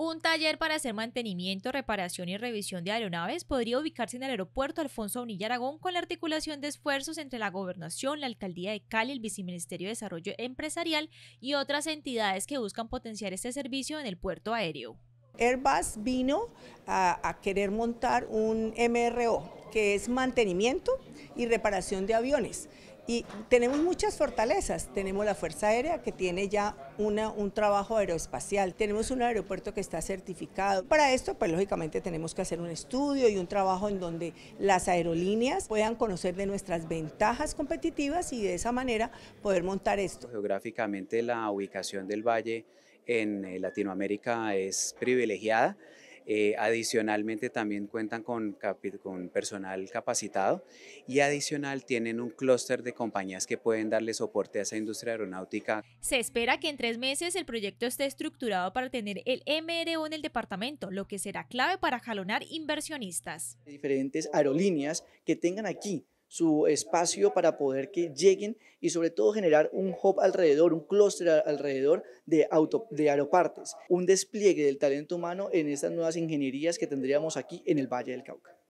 Un taller para hacer mantenimiento, reparación y revisión de aeronaves podría ubicarse en el aeropuerto Alfonso Unilla Aragón con la articulación de esfuerzos entre la Gobernación, la Alcaldía de Cali, el Viceministerio de Desarrollo Empresarial y otras entidades que buscan potenciar este servicio en el puerto aéreo. Airbus vino a querer montar un MRO, que es mantenimiento y reparación de aviones. Y tenemos muchas fortalezas. Tenemos la Fuerza Aérea que tiene ya un trabajo aeroespacial. Tenemos un aeropuerto que está certificado. Para esto, pues lógicamente tenemos que hacer un estudio y un trabajo en donde las aerolíneas puedan conocer de nuestras ventajas competitivas y de esa manera poder montar esto. Geográficamente la ubicación del valle en eh, Latinoamérica es privilegiada. Eh, adicionalmente también cuentan con, con personal capacitado y adicional tienen un clúster de compañías que pueden darle soporte a esa industria aeronáutica. Se espera que en tres meses el proyecto esté estructurado para tener el MRO en el departamento, lo que será clave para jalonar inversionistas. Diferentes aerolíneas que tengan aquí su espacio para poder que lleguen y sobre todo generar un hub alrededor, un clúster alrededor de, auto, de aeropartes, un despliegue del talento humano en estas nuevas ingenierías que tendríamos aquí en el Valle del Cauca.